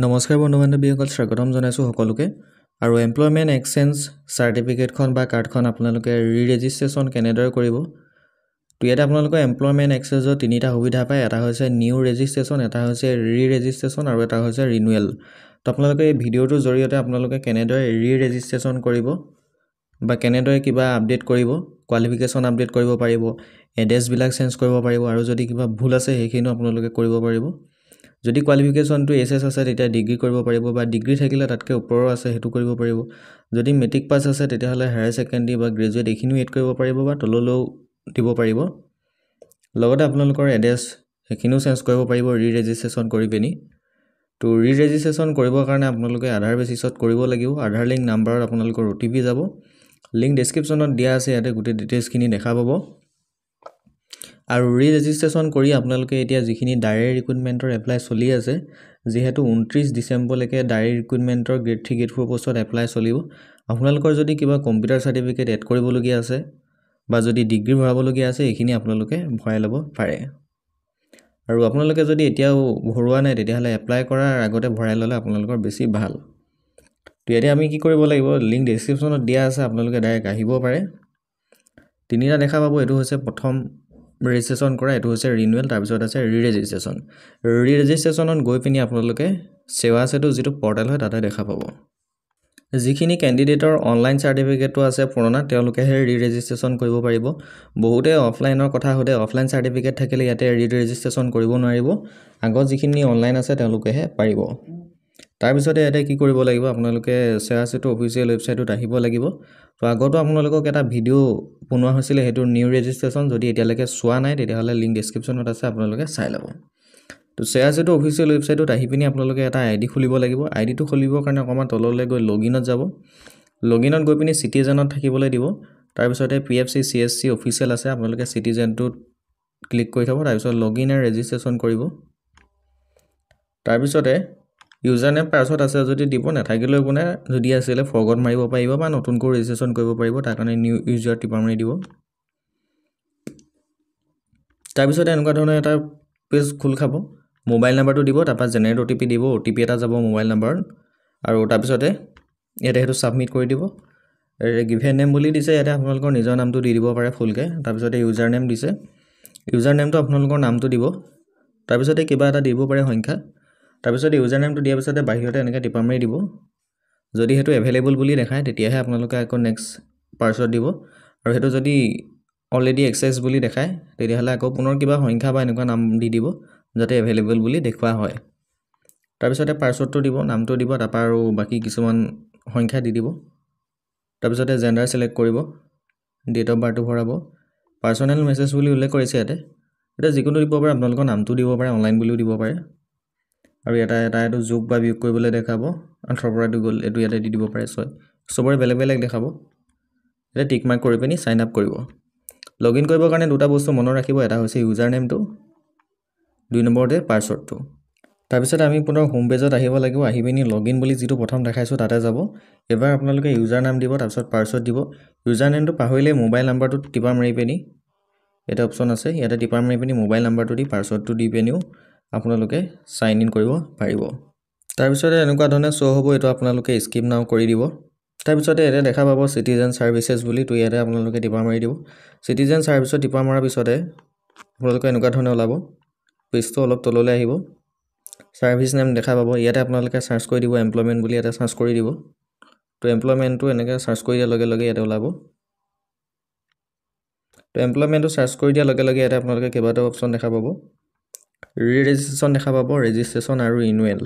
নমস্কাৰ বন্ধু বান্ধৱীসকল স্বাগতম জনাইছোঁ সকলোকে আৰু এমপ্লয়মেণ্ট এক্সেঞ্জ চাৰ্টিফিকেটখন বা কাৰ্ডখন আপোনালোকে ৰি ৰেজিষ্ট্ৰেশ্যন কেনেদৰে কৰিব তো ইয়াতে আপোনালোকৰ এমপ্লয়মেণ্ট এক্সেঞ্জৰ তিনিটা সুবিধা পায় এটা হৈছে নিউ ৰেজিষ্ট্ৰেশ্যন এটা হৈছে ৰি ৰেজিষ্ট্ৰেশ্যন আৰু এটা হৈছে ৰিনুৱেল তো আপোনালোকে এই ভিডিঅ'টোৰ জৰিয়তে আপোনালোকে কেনেদৰে ৰি ৰেজিষ্ট্ৰেশ্যন কৰিব বা কেনেদৰে কিবা আপডেট কৰিব কোৱালিফিকেশ্যন আপডেট কৰিব পাৰিব এড্ৰেছবিলাক চেঞ্জ কৰিব পাৰিব আৰু যদি কিবা ভুল আছে সেইখিনিও আপোনালোকে কৰিব পাৰিব যদি কোৱালিফিকেশ্যনটো এছ এছ আছে তেতিয়া ডিগ্ৰী কৰিব পাৰিব বা ডিগ্ৰী থাকিলে তাতকৈ ওপৰৰ আছে সেইটো কৰিব পাৰিব যদি মেট্ৰিক পাছ আছে তেতিয়াহ'লে হায়াৰ ছেকেণ্ডেৰী বা গ্ৰেজুৱেট এইখিনিও এড কৰিব পাৰিব বা তললৈও দিব পাৰিব লগতে আপোনালোকৰ এড্ৰেছ সেইখিনিও চেঞ্জ কৰিব পাৰিব ৰি ৰেজিষ্ট্ৰেশ্যন কৰি পিনি তো ৰি ৰেজিষ্ট্ৰেশ্যন কৰিবৰ কাৰণে আপোনালোকে আধাৰ বেচিছত কৰিব লাগিব আধাৰ লিংক নাম্বাৰত আপোনালোকৰ অ' টি পি যাব লিংক ডেছক্ৰিপশ্যনত দিয়া আছে ইয়াতে গোটেই ডিটেইলছখিনি দেখা পাব আৰু ৰি ৰেজিষ্ট্ৰেশ্যন কৰি আপোনালোকে এতিয়া যিখিনি ডায়েৰী ৰিক্ৰুইটমেণ্টৰ এপ্লাই চলি আছে যিহেতু ঊনত্ৰিছ ডিচেম্বৰলৈকে ডায়েৰী ৰিক্ৰুইটমেণ্টৰ গ্ৰেড থ্ৰী গ্ৰেড ফ'ৰ পষ্টত এপ্লাই চলিব আপোনালোকৰ যদি কিবা কম্পিউটাৰ চাৰ্টিফিকেট এড কৰিবলগীয়া আছে বা যদি ডিগ্ৰী ভৰাবলগীয়া আছে এইখিনি আপোনালোকে ভৰাই ল'ব পাৰে আৰু আপোনালোকে যদি এতিয়াও ভৰোৱা নাই তেতিয়াহ'লে এপ্লাই কৰাৰ আগতে ভৰাই ল'লে আপোনালোকৰ বেছি ভাল তো ইয়াতে আমি কি কৰিব লাগিব লিংক ডেছক্ৰিপশ্যনত দিয়া আছে আপোনালোকে ডাইৰেক্ট আহিব পাৰে তিনিটা দেখা পাব এইটো হৈছে প্ৰথম ৰেজিষ্ট্ৰেশ্যন কৰা এইটো হৈছে ৰিনুৱেল তাৰপিছত আছে ৰি ৰেজিষ্ট্ৰেশ্যন ৰি ৰেজিষ্ট্ৰেশ্যনত গৈ পিনি আপোনালোকে চেৱা চেতু যিটো পৰ্টেল হয় তাতে দেখা পাব যিখিনি কেণ্ডিডেটৰ অনলাইন চাৰ্টিফিকেটটো আছে পুৰণা তেওঁলোকেহে ৰি ৰেজিষ্ট্ৰেশ্যন কৰিব পাৰিব বহুতে অফলাইনৰ কথা সোধে অফলাইন চাৰ্টিফিকেট থাকিলে ইয়াতে ৰি ৰেজিষ্ট্ৰেশ্যন কৰিব নোৱাৰিব আগত যিখিনি অনলাইন আছে তেওঁলোকেহে পাৰিব তাৰপিছতে ইয়াতে কি কৰিব লাগিব আপোনালোকে চেৰা চেতু অফিচিয়েল ৱেবছাইটত আহিব লাগিব তো আগতো আপোনালোকক এটা ভিডিঅ' বনোৱা হৈছিলে সেইটো নিউ ৰেজিষ্ট্ৰেশ্যন যদি এতিয়ালৈকে চোৱা নাই তেতিয়াহ'লে লিংক ডেছক্ৰিপশ্যনত আছে আপোনালোকে চাই ল'ব তো চেয়াৰ চেতু অফিচিয়েল ৱেবছাইটত আহি পিনি আপোনালোকে এটা আই ডি খুলিব লাগিব আই ডিটো খুলিবৰ কাৰণে অকণমান তললৈ গৈ লগ ইনত যাব লগ ইনত গৈ পিনি চিটিজেনত থাকিবলৈ দিব তাৰপিছতে P F C C S C official আছে আপোনালোকে চিটিজেনটোত ক্লিক কৰি থ'ব তাৰপিছত লগ ইন আৰু ৰেজিষ্ট্ৰেশ্যন কৰিব তাৰপিছতে ইউজাৰ নেম পাছৱৰ্ড আছে যদি দিব নাথাকিলেও আপোনাৰ যদি আছিলে ফৰগত মাৰিব পাৰিব বা নতুনকৈ ৰেজিষ্ট্ৰেশ্যন কৰিব পাৰিব তাৰ কাৰণে নিউ ইউজাৰ টিপা মাৰি দিব তাৰপিছতে এনেকুৱা ধৰণৰ এটা পেজ খোল খাব মোবাইল নাম্বাৰটো দিব তাৰপৰা জেনেৰেট অ' টি পি দিব অ' টি পি এটা যাব মোবাইল নাম্বাৰত আৰু তাৰপিছতে ইয়াতে সেইটো ছাবমিট কৰি দিব গিভেন নেম বুলি দিছে ইয়াতে আপোনালোকৰ নিজৰ নামটো দি দিব পাৰে ফুলকৈ তাৰপিছতে ইউজাৰ নেম দিছে ইউজাৰ নেমটো আপোনালোকৰ নামটো দিব তাৰপিছতে কিবা এটা দিব পাৰে সংখ্যা তাৰপিছত ইউজাৰ নেমটো দিয়াৰ পিছতে বাহিৰতে এনেকৈ টিপা দিব যদি সেইটো এভেইলেবল বুলি দেখায় তেতিয়াহে আপোনালোকে আকৌ নেক্সট পাৰ্চত দিব আৰু সেইটো যদি অলৰেডি এক্সেছ বুলি দেখায় তেতিয়াহ'লে আকৌ পুনৰ কিবা সংখ্যা বা এনেকুৱা নাম দি দিব যাতে এভেইলেবল বুলি দেখুওৱা হয় তাৰপিছতে পাৰ্চৱৰ্ডটো দিব নামটো দিব তাৰপৰা আৰু বাকী কিছুমান সংখ্যা দি দিব তাৰপিছতে জেণ্ডাৰ ছিলেক্ট কৰিব ডেট অফ বাৰ্থটো ভৰাব পাৰ্চনেল মেছেজ বুলি উল্লেখ কৰিছে ইয়াতে এতিয়া যিকোনো দিব পাৰে আপোনালোকৰ নামটো দিব পাৰে অনলাইন বুলিও দিব পাৰে আৰু এটা এটা এইটো যোগ বা বিয়োগ কৰিবলৈ দেখাব আঠৰ পৰা দুই গ'ল এইটো ইয়াতে দি দিব পাৰে ছয় চবৰে বেলেগ বেলেগ দেখাব এতিয়া টিক মাৰ্ক কৰি পিনি চাইন আপ কৰিব লগ ইন কৰিবৰ কাৰণে দুটা বস্তু মনত ৰাখিব এটা হৈছে ইউজাৰ নেমটো দুই নম্বৰতে পাছৱৰ্ডটো তাৰপিছত আমি পুনৰ হোম পেজত আহিব লাগিব আহি পিনি লগ ইন বুলি যিটো প্ৰথম দেখাইছোঁ তাতে যাব এবাৰ আপোনালোকে ইউজাৰ নাম দিব তাৰপিছত পাছৱৰ্ড দিব ইউজাৰ নেমটো পাহৰিলে মোবাইল নাম্বাৰটোত টিপা মাৰি পিনি এটা অপশ্যন আছে ইয়াতে টিপা মাৰি পিনি মোবাইল নাম্বাৰটো দি পাছৱৰ্ডটো দি পিনিও আপোনালোকে চাইন ইন কৰিব পাৰিব তাৰপিছতে এনেকুৱা ধৰণে শ্ব' হ'ব এইটো আপোনালোকে স্কিম নাও কৰি দিব তাৰপিছতে এতিয়া দেখা পাব চিটিজেন ছাৰ্ভিচেছ বুলি তো ইয়াতে আপোনালোকে টিপা মাৰি দিব চিটিজেন ছাৰ্ভিচত টিপা মৰাৰ পিছতে আপোনালোকে এনেকুৱা ধৰণে ওলাব পেজটো অলপ তললৈ আহিব ছাৰ্ভিচ নেম দেখা পাব ইয়াতে আপোনালোকে চাৰ্চ কৰি দিব এমপ্লয়মেণ্ট বুলি ইয়াতে চাৰ্চ কৰি দিব তো এমপ্লয়মেণ্টটো এনেকৈ চাৰ্চ কৰি দিয়াৰ লগে লগে ইয়াতে ওলাব তো এমপ্লয়মেণ্টটো চাৰ্চ কৰি দিয়াৰ লগে লগে ইয়াতে আপোনালোকে কেইবাটাও অপশ্যন দেখা পাব ৰি ৰেজিষ্ট্ৰেশ্যন দেখা পাব ৰেজিষ্ট্ৰেশ্যন আৰু ইনুৱেল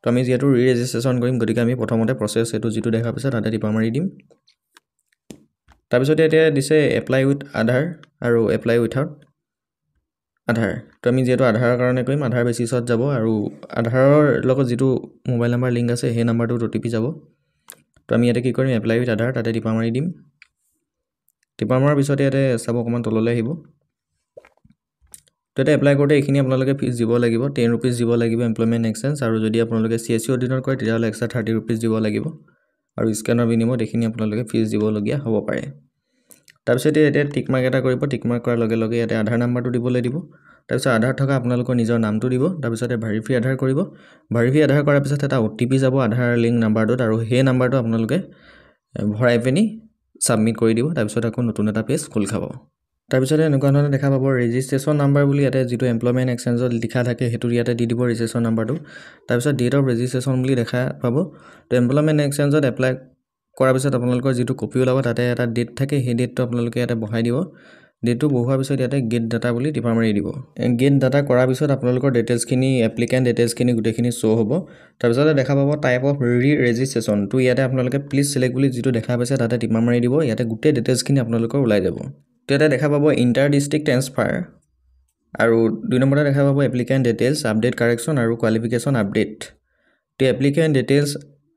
তো আমি যিহেতু ৰি ৰেজিষ্ট্ৰেশ্যন কৰিম গতিকে আমি প্ৰথমতে প্ৰচেছ সেইটো যিটো দেখা পাইছে তাতে টিপা মাৰি দিম তাৰপিছতে এতিয়া দিছে এপ্লাই উইথ আধাৰ আৰু এপ্লাই উইথাউট আধাৰ তো আমি যিহেতু আধাৰৰ কাৰণে কৰিম আধাৰ বেচিছত যাব আৰু আধাৰৰ লগত যিটো মোবাইল নাম্বাৰ লিংক আছে সেই নাম্বাৰটোত অ' টি পি যাব তো আমি ইয়াতে কি কৰিম এপ্লাই উইথ আধাৰ তাতে টিপা মাৰি দিম টিপা মৰাৰ পিছতে ইয়াতে চাব অকণমান তললৈ আহিব তো এটা এপ্লাই কৰোঁতে এইখিনি আপোনালোকে ফিজ দিব লাগিব টেন ৰুপিজ দিব লাগিব এমপ্লয়মেণ্ট এক্সেঞ্জ আৰু যদি আপোনালোকে চি এছ চি অধীনত কৰে তেতিয়াহ'লে এক্সট্ৰা থাৰ্টি ৰুপিজ দিব লাগিব আৰু স্কেনৰ বিনিময়ত এইখিনি আপোনালোকে ফিজ দিবলগীয়া হ'ব পাৰে তাৰপিছতে এতিয়া টিকমাৰ্ক এটা কৰিব টিকমাৰ্ক কৰাৰ লগে লগে ইয়াতে আধাৰ নাম্বাৰটো দিবলৈ দিব তাৰপিছত আধাৰ থকা আপোনালোকৰ নিজৰ নামটো দিব তাৰপিছতে ভাৰিফি আধাৰ কৰিব ভাৰিফি আধাৰ কৰাৰ পিছত এটা অ' টি পি যাব আধাৰ লিংক নাম্বাৰটোত আৰু সেই নাম্বাৰটো আপোনালোকে ভৰাই পিনি ছাবমিট কৰি দিব তাৰপিছত আকৌ নতুন এটা পেজ খোল খাব তাৰপিছতে এনেকুৱা ধৰণে দেখা পাব ৰেজিষ্ট্ৰেশ্যন নাম্বাৰ বুলি ইয়াতে যিটো এমপ্লয়মেণ্ট এক্সেঞ্জত লিখা থাকে সেইটো ইয়াতে দি দিব ৰেজিষ্ট্ৰেশ্যন নাম্বাৰটো তাৰপিছত ডেট অফ ৰেজিষ্ট্ৰেশ্যন বুলি দেখা পাব তো এমপ্লয়মেণ্ট এক্সেঞ্জত এপ্লাই কৰাৰ পিছত আপোনালোকৰ যিটো কপি ওলাব তাতে এটা ডেট থাকে সেই ডেটটো আপোনালোকে ইয়াতে বহাই দিব ডেটটো বহোৱাৰ পিছত ইয়াতে গেট ডাটা বুলি টিপা মাৰি দিব গেট ডাটা কৰাৰ পিছত আপোনালোকৰ ডিটেইলছখিনি এপ্লিকেণ্ট ডিটেইলছখিনি গোটেইখিনি শ্ব' হ'ব তাৰপিছতে দেখা পাব টাইপ অফ ৰি ৰেজিষ্ট্ৰেশ্যন তো ইয়াতে আপোনালোকে প্লিজ চিলেক্ট বুলি যিটো দেখা পাইছে তাতে টিপা মাৰি দিব ইয়াতে গোটেই ডিটেইলছখিনি আপোনালোকৰ ওলাই যাব তেতিয়া দেখা পাব ইণ্টাৰ ডিষ্ট্ৰিক্ট ট্ৰেন্সফাৰ আৰু দুই নম্বৰতে দেখা পাব এপ্লিকেণ্ট ডিটেইলছ আপডেট কাৰেকশ্যন আৰু কোৱালিফিকেশ্যন আপডেট তো এপ্লিকেণ্ট ডিটেইলছ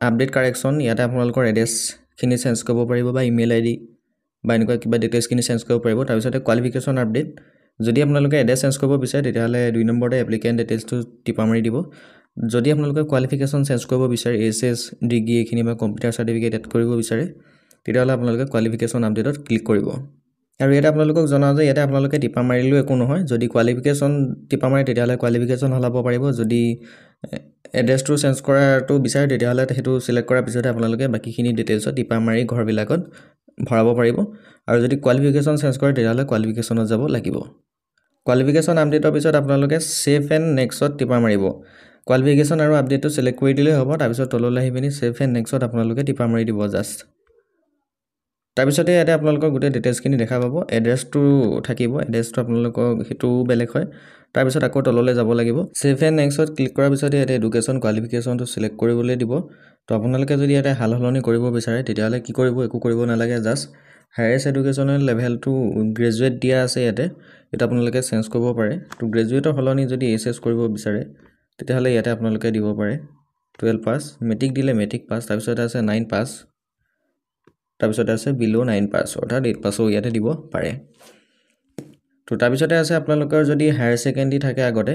আপডেট কাৰেকশ্যন ইয়াতে আপোনালোকৰ এড্ৰেছখিনি চেঞ্জ কৰিব পাৰিব বা ইমেইল আই ডি বা এনেকুৱা কিবা ডিটেইলছখিনি চেঞ্জ কৰিব পাৰিব তাৰপিছতে কোৱালিফিকেশ্যন আপডেট যদি আপোনালোকে এড্ৰেছ চেঞ্জ কৰিব বিচাৰে তেতিয়াহ'লে দুই নম্বৰতে এপ্লিকেণ্ট ডিটেইলছটো টিপা মাৰি দিব যদি আপোনালোকে কোৱালিফিকেশ্যন চেঞ্জ কৰিব বিচাৰে এছ এছ ডিগ্ৰী এইখিনি বা কম্পিউটাৰ চাৰ্টিফিকেট এড কৰিব বিচাৰে তেতিয়াহ'লে আপোনালোকে কোৱালিফিকেশ্যন আপডেটত ক্লিক কৰিব আৰু ইয়াতে আপোনালোকক জনাওঁ যে ইয়াতে আপোনালোকে টিপা মাৰিলেও একো নহয় যদি কোৱালিফিকেশ্যন টিপা মাৰে তেতিয়াহ'লে কোৱালিফিকেশ্যন সলাব পাৰিব যদি এড্ৰেছটো চেঞ্জ কৰাটো বিচাৰে তেতিয়াহ'লে সেইটো চিলেক্ট কৰাৰ পিছতহে আপোনালোকে বাকীখিনি ডিটেইলছত টিপা মাৰি ঘৰবিলাকত ভৰাব পাৰিব আৰু যদি কোৱালিফিকেশ্যন চেঞ্জ কৰে তেতিয়াহ'লে কোৱালিফিকেশ্যনত যাব লাগিব কোৱালিফিকেশ্যন আপডেটৰ পিছত আপোনালোকে ছেফ এণ্ড নেক্সত টিপা মাৰিব কোৱালিফিকেশ্যন আৰু আপডেটটো চিলেক্ট কৰি দিলেই হ'ব তাৰপিছত তললৈ আহি পিনি ছেফ এণ্ড নেক্সত আপোনালোকে টিপা মাৰি দিব জাষ্ট তাৰপিছতে ইয়াতে আপোনালোকৰ গোটেই ডিটেইলছখিনি দেখা পাব এড্ৰেছটো থাকিব এড্ৰেছটো আপোনালোকৰ সেইটোও বেলেগ হয় তাৰপিছত আকৌ তললৈ যাব লাগিব ছেভেন এণ্ড ক্লিক কৰাৰ পিছত ইয়াতে এডুকেশ্যন কোৱালিফিকেশ্যনটো চিলেক্ট কৰিবলৈ দিব তো আপোনালোকে যদি ইয়াতে সাল সলনি কৰিব বিচাৰে তেতিয়াহ'লে কি কৰিব একো কৰিব নালাগে জাষ্ট হায়াৰ্ছ এডুকেশ্যনেল লেভেলটো গ্ৰেজুৱেট দিয়া আছে ইয়াতে এইটো আপোনালোকে চেঞ্জ কৰিব পাৰে তো গ্ৰেজুৱেটৰ সলনি যদি এছ এছ কৰিব বিচাৰে তেতিয়াহ'লে ইয়াতে আপোনালোকে দিব পাৰে টুৱেলভ পাছ মেট্ৰিক দিলে মেট্ৰিক পাছ তাৰপিছতে আছে নাইন পাছ তাৰপিছতে আছে বিল' নাইন পাছ অৰ্থাৎ এইট পাছো ইয়াতে দিব পাৰে তো তাৰপিছতে আছে আপোনালোকৰ যদি হায়াৰ ছেকেণ্ডেৰী থাকে আগতে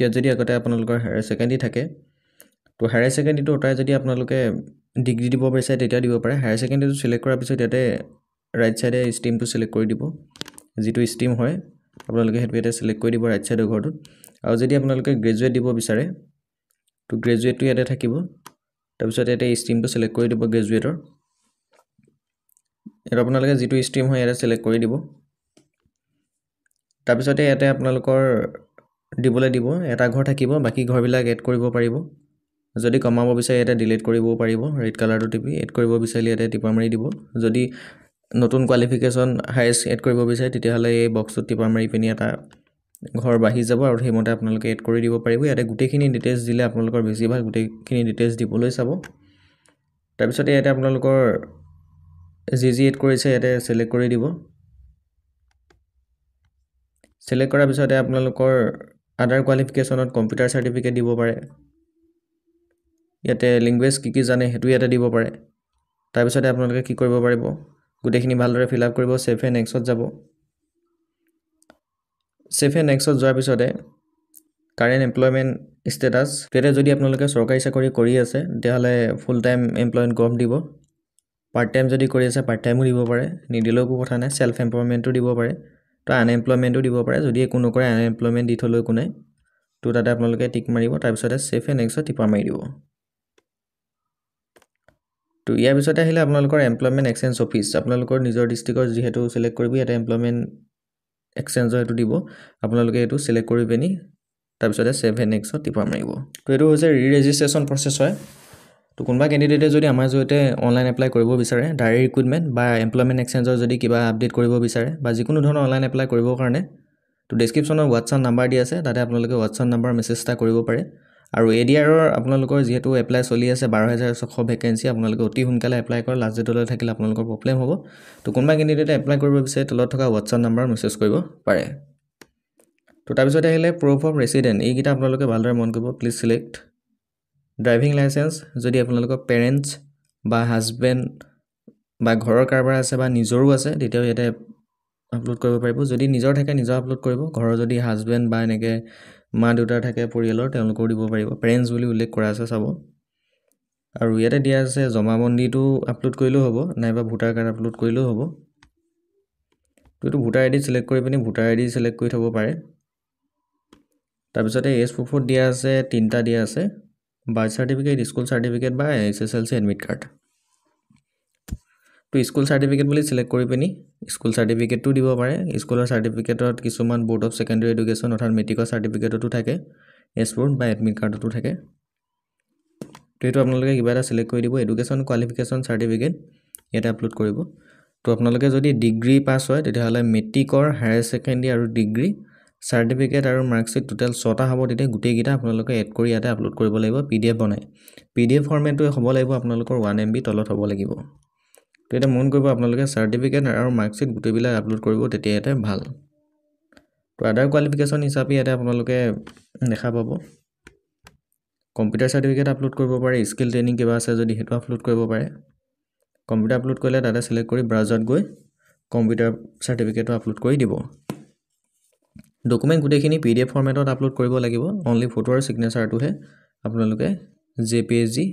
ইয়াত যদি আগতে আপোনালোকৰ হায়াৰ ছেকেণ্ডেৰী থাকে তো হায়াৰ ছেকেণ্ডেৰীটো অতাই যদি আপোনালোকে ডিগ্ৰী দিব বিচাৰে তেতিয়া দিব পাৰে হায়াৰ ছেকেণ্ডেৰীটো চিলেক্ট কৰাৰ পিছত ইয়াতে ৰাইট ছাইডে ষ্টিমটো চিলেক্ট কৰি দিব যিটো ষ্টিম হয় আপোনালোকে সেইটো ইয়াতে চিলেক্ট কৰি দিব ৰাইট ছাইডৰ ঘৰটোত আৰু যদি আপোনালোকে গ্ৰেজুৱেট দিব বিচাৰে তো গ্ৰেজুৱেটটো ইয়াতে থাকিব তাৰপিছত ইয়াতে ষ্টিমটো চিলেক্ট কৰি দিব গ্ৰেজুৱেটৰ ইয়াত আপোনালোকে যিটো ষ্ট্ৰীম হয় ইয়াতে ছিলেক্ট কৰি দিব তাৰপিছতে ইয়াতে আপোনালোকৰ দিবলৈ দিব এটা ঘৰ থাকিব বাকী ঘৰবিলাক এড কৰিব পাৰিব যদি কমাব বিচাৰে ইয়াতে ডিলিট কৰিব পাৰিব ৰেড কালাৰটো টিপি এড কৰিব বিচাৰিলে ইয়াতে টিপা মাৰি দিব যদি নতুন কোৱালিফিকেশ্যন হায়েষ্ট এড কৰিব বিচাৰে তেতিয়াহ'লে এই বক্সটোত টিপা মাৰি পিনি এটা ঘৰ বাঢ়ি যাব আৰু সেইমতে আপোনালোকে এড কৰি দিব পাৰিব ইয়াতে গোটেইখিনি ডিটেইলছ দিলে আপোনালোকৰ বেছিভাগ গোটেইখিনি ডিটেইলছ দিবলৈ চাব তাৰপিছতে ইয়াতে আপোনালোকৰ যি যি এড কৰিছে ইয়াতে চিলেক্ট কৰি দিব চিলেক্ট কৰাৰ পিছতে আপোনালোকৰ আদাৰ কোৱালিফিকেশ্যনত কম্পিউটাৰ চাৰ্টিফিকেট দিব পাৰে ইয়াতে লেংগুৱেজ কি কি জানে সেইটো ইয়াতে দিব পাৰে তাৰপিছতে আপোনালোকে কি কৰিব পাৰিব গোটেইখিনি ভালদৰে ফিল আপ কৰিব ছেফে নেক্সত যাব ছেফে নেক্সত যোৱাৰ পিছতে কাৰেণ্ট এমপ্লয়মেণ্ট ষ্টেটাছ তেতিয়া যদি আপোনালোকে চৰকাৰী চাকৰি কৰি আছে তেতিয়াহ'লে ফুল টাইম এমপ্লয়মেণ্ট গ্ৰহ দিব পাৰ্ট টাইম যদি কৰি আছে পাৰ্ট টাইমো দিব পাৰে নিদিলেও একো কথা নাই ছেল্ফ এমপ্লয়মেণ্টো দিব পাৰে তো আনএমপ্লয়মেণ্টো দিব পাৰে যদি একো নকৰে আনএমপ্লয়মেণ্ট দি থ'লেও একো নাই তো তাতে আপোনালোকে টিক মাৰিব তাৰপিছতে ছেফ এ নেক্সট টিপা মাৰি দিব তো ইয়াৰ পিছতে আহিলে আপোনালোকৰ এমপ্লয়মেণ্ট এক্সেঞ্জ অফিচ আপোনালোকৰ নিজৰ ডিষ্ট্ৰিক্টৰ যিহেতু ছিলেক্ট কৰিব ইয়াতে এমপ্লয়মেণ্ট এক্সেঞ্জৰ সেইটো দিব আপোনালোকে সেইটো ছিলেক্ট কৰি পিনি তাৰপিছতে ছেভ এ নেক্সট টিপা মাৰিব তো এইটো হৈছে ৰি ৰেজিষ্ট্ৰেশ্যন প্ৰচেছ হয় তো কোনোবা কেণ্ডিডেটে যদি আমাৰ জৰিয়তে অনলাইন এপ্লাই কৰিব বিচাৰে ডাইৰেক্ট ৰিক্ৰুইটমেণ্ট বা এমপ্লয়মেণ্ট এক্সেঞ্জৰ যদি কিবা আপডেট কৰিব বিচাৰে বা যিকোনো ধৰণৰ অনলাইন এপ্লাই কৰিবৰ কাৰণে তো ডেছক্ৰিপশ্যনৰ হোৱাটছআপ নাম্বাৰ দি আছে তাতে আপোনালোকে হোৱাটছআপ নাম্বাৰ মেছেজ এটা কৰিব পাৰে আৰু এ ডি আৰৰ আপোনালোকৰ যিহেতু এপ্লাই চলি আছে বাৰ হাজাৰ ছশ ভেকেঞ্চি আপোনালোকে অতি সোনকালে এপ্লাই কৰে লাষ্ট ডেটলৈ থাকিলে আপোনালোকৰ প্ৰব্লেম হ'ব তো কোনোবা কেণ্ডিডেটে এপ্লাই কৰিব বিচাৰে তলত থকা হোৱাটছআপ নাম্বাৰ মেছেজ কৰিব পাৰে তো তাৰপিছতে আহিলে প্ৰুফ অফ ৰেচিডেণ্ট এইকেইটা আপোনালোকে ভালদৰে মন কৰিব প্লিজ চিলেক্ট ড্ৰাইভিং লাইচেঞ্চ যদি আপোনালোকৰ পেৰেণ্টছ বা হাজবেণ্ড বা ঘৰৰ কাৰোবাৰ আছে বা নিজৰো আছে তেতিয়াও ইয়াতে আপলোড কৰিব পাৰিব যদি নিজৰ থাকে নিজৰ আপলোড কৰিব ঘৰৰ যদি হাজবেণ্ড বা এনেকৈ মা দেউতাৰ থাকে পৰিয়ালৰ তেওঁলোকেও দিব পাৰিব পেৰেণ্টছ বুলি উল্লেখ কৰা আছে চাব আৰু ইয়াতে দিয়া আছে জমাবন্দীটো আপলোড কৰিলেও হ'ব নাইবা ভোটাৰ কাৰ্ড আপলোড কৰিলেও হ'ব এইটো ভোটাৰ আই ডি ছিলেক্ট কৰি পিনি ভোটাৰ আই ডি ছিলেক্ট কৰি থ'ব পাৰে তাৰপিছতে এজ প্ৰুফত দিয়া আছে তিনিটা দিয়া আছে বাৰ্থ চাৰ্টিফিকেট স্কুল চাৰ্টিফিকেট বা S S L C admit card তো স্কুল চাৰ্টিফিকেট বুলি ছিলেক্ট কৰি পিনি স্কুল চাৰ্টিফিকেটটো দিব পাৰে স্কুলৰ চাৰ্টিফিকেটত কিছুমান বোৰ্ড অফ ছেকেণ্ডেৰী এডুকেশ্যন অৰ্থাৎ মেট্ৰিকৰ চাৰ্টিফিকেটতো থাকে এছপৰ্ট বা এডমিট কাৰ্ডতো থাকে তো এইটো আপোনালোকে কিবা এটা ছিলেক্ট কৰি দিব এডুকেশ্যন কোৱালিফিকেশ্যন চাৰ্টিফিকেট ইয়াতে আপলোড কৰিব তো আপোনালোকে যদি ডিগ্ৰী পাছ হয় তেতিয়াহ'লে মেট্ৰিকৰ হায়াৰ ছেকেণ্ডেৰী আৰু ডিগ্ৰী চাৰ্টিফিকেট আৰু মাৰ্কশ্বীট টোটেল ছটা হ'ব তেতিয়া গোটেইকেইটা আপোনালোকে এড কৰি ইয়াতে আপলোড কৰিব লাগিব পি ডি এফ বনাই পি ডি এফ ফৰ্মেটটোৱে হ'ব লাগিব আপোনালোকৰ ওৱান এম বি তলত হ'ব লাগিব তো এতিয়া মন কৰিব আপোনালোকে চাৰ্টিফিকেট আৰু মাৰ্কশ্বিট গোটেইবিলাক আপলোড কৰিব তেতিয়া ইয়াতে ভাল তো আদাৰ কোৱালিফিকেশ্যন হিচাপে ইয়াতে আপোনালোকে দেখা পাব কম্পিউটাৰ চাৰ্টিফিকেট আপলোড কৰিব পাৰে স্কিল ট্ৰেইনিং কিবা আছে যদি সেইটো আপলোড কৰিব পাৰে কম্পিউটাৰ আপলোড কৰিলে তাতে চিলেক্ট কৰি ব্ৰাউজাৰত গৈ কম্পিউটাৰ চাৰ্টিফিকেটটো আপলোড কৰি দিব ডকুমেণ্ট গোটেইখিনি পি ডি এফ ফৰ্মেটত আপলোড কৰিব লাগিব অনলি ফটো আৰু চিগনেচাৰটোহে আপোনালোকে জে পি এইচ জি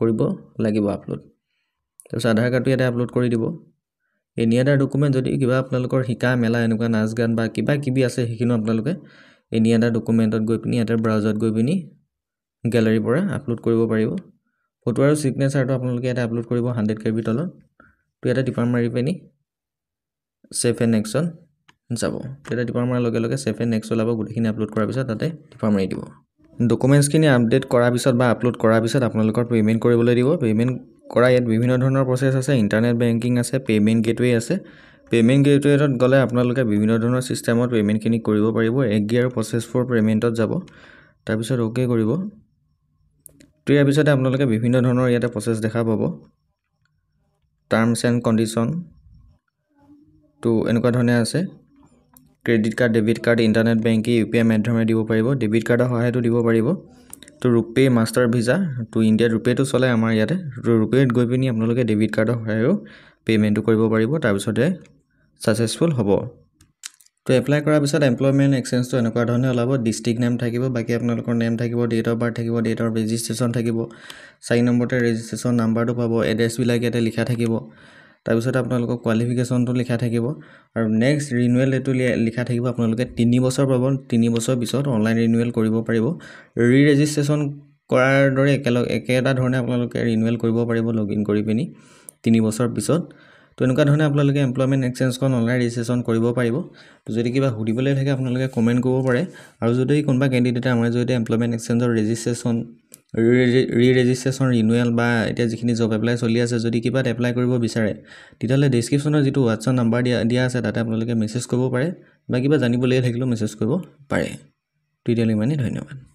কৰিব লাগিব আপলোড তাৰপিছত আধাৰ কাৰ্ডটো ইয়াতে আপলোড কৰি দিব এনি আদাৰ ডকুমেণ্ট যদি কিবা আপোনালোকৰ শিকা মেলা এনেকুৱা নাচ গান বা কিবা কিবি আছে সেইখিনিও আপোনালোকে এনি আদাৰ ডকুমেণ্টত গৈ পিনি ইয়াতে ব্ৰাউজাৰত গৈ পিনি গেলেৰীৰ পৰা আপলোড কৰিব পাৰিব ফটো আৰু চিগনেচাৰটো আপোনালোকে ইয়াতে আপলোড কৰিব হাণ্ড্ৰেড কে বিৰ তলত তো ইয়াতে টিপাৰ মাৰি পিনি ছেভ এণ্ড একশ্যন যাব তেতিয়া ডেটা ডিপাৰ্টমেণ্টৰ লগে লগে চেফে নেক্সট ওলাব গোটেইখিনি আপলোড কৰাৰ পিছত তাতে মাৰি দিব ডকুমেণ্টছখিনি আপডেট কৰাৰ পিছত বা আপলোড কৰাৰ পিছত আপোনালোকৰ পে'মেণ্ট কৰিবলৈ দিব পে'মেণ্ট কৰা ইয়াত বিভিন্ন ধৰণৰ প্ৰচেছ আছে ইণ্টাৰনেট বেংকিং আছে পে'মেণ্ট গেটৱে আছে পে'মেণ্ট গেটৱেটত গ'লে আপোনালোকে বিভিন্ন ধৰণৰ ছিষ্টেমত পে'মেণ্টখিনি কৰিব পাৰিব এক গি আৰু প্ৰচেছ ফৰ পে'মেণ্টত যাব তাৰপিছত অ'কে কৰিব ইয়াৰ পিছতে আপোনালোকে বিভিন্ন ধৰণৰ ইয়াতে প্ৰচেছ দেখা পাব টাৰ্মছ এণ্ড কণ্ডিশ্যন তো এনেকুৱা ধৰণে আছে credit card debit card internet banking U P I মাধ্যমেৰে দিব পাৰিব ডেবিট কাৰ্ডৰ সহায়তো দিব পাৰিব তো ৰুপে' মাষ্টাৰ ভিজা তো ইণ্ডিয়াত ৰুপে'টো চলে আমাৰ ইয়াতে তো ৰুপে'ত গৈ পিনি আপোনালোকে ডেবিট কাৰ্ডৰ সহায়ো পে'মেণ্টটো কৰিব পাৰিব তাৰপিছতে ছাকচেছফুল হ'ব তো এপ্লাই কৰাৰ পিছত এমপ্লয়মেণ্ট এক্সেঞ্জটো এনেকুৱা ধৰণে ওলাব ডিষ্ট্ৰিক্ট নেম থাকিব বাকী আপোনালোকৰ নেম থাকিব ডেট অফ বাৰ্থ থাকিব ডেট অফ ৰেজিষ্ট্ৰেশ্যন থাকিব চাৰি নম্বৰতে ৰেজিষ্ট্ৰেশ্যন নাম্বাৰটো পাব এড্ৰেছবিলাক ইয়াতে লিখা থাকিব তাৰপিছত আপোনালোকৰ কোৱালিফিকেশ্যনটো লিখা থাকিব আৰু নেক্সট ৰিনুৱেল এইটো লিখা থাকিব আপোনালোকে তিনি বছৰ পাব তিনি বছৰ পিছত অনলাইন ৰিনুৱেল কৰিব পাৰিব ৰি ৰেজিষ্ট্ৰেশ্যন কৰাৰ দৰে একেলগে একেটা ধৰণে আপোনালোকে ৰিনুৱেল কৰিব পাৰিব লগ ইন কৰি পিনি তিনি বছৰ পিছত তো এনেকুৱা ধৰণে আপোনালোকে এমপ্লয়মেণ্ট এক্সেঞ্জখন অনলাইন ৰেজিষ্ট্ৰেশ্যন কৰিব পাৰিব যদি কিবা সুধিবলৈ থাকে আপোনালোকে কমেণ্ট কৰিব পাৰে আৰু যদি কোনোবা কেণ্ডিডেটে আমাৰ জৰিয়তে এমপ্লয়মেণ্ট এক্সেঞ্জৰ ৰেজিষ্ট্ৰেশ্যন ৰি ৰেজিষ্ট্ৰেশ্যন ৰিনুৱেল বা এতিয়া যিখিনি জব এপ্লাই চলি আছে যদি কিবা এটা এপ্লাই কৰিব বিচাৰে তেতিয়াহ'লে ডিছক্ৰিপশ্যনৰ যিটো হোৱাটছএপ নাম্বাৰ দিয়া দিয়া আছে তাতে আপোনালোকে মেছেজ কৰিব পাৰে বা কিবা জানিবলগীয়া থাকিলেও মেছেজ কৰিব পাৰে তেতিয়ালৈ ইমানেই ধন্যবাদ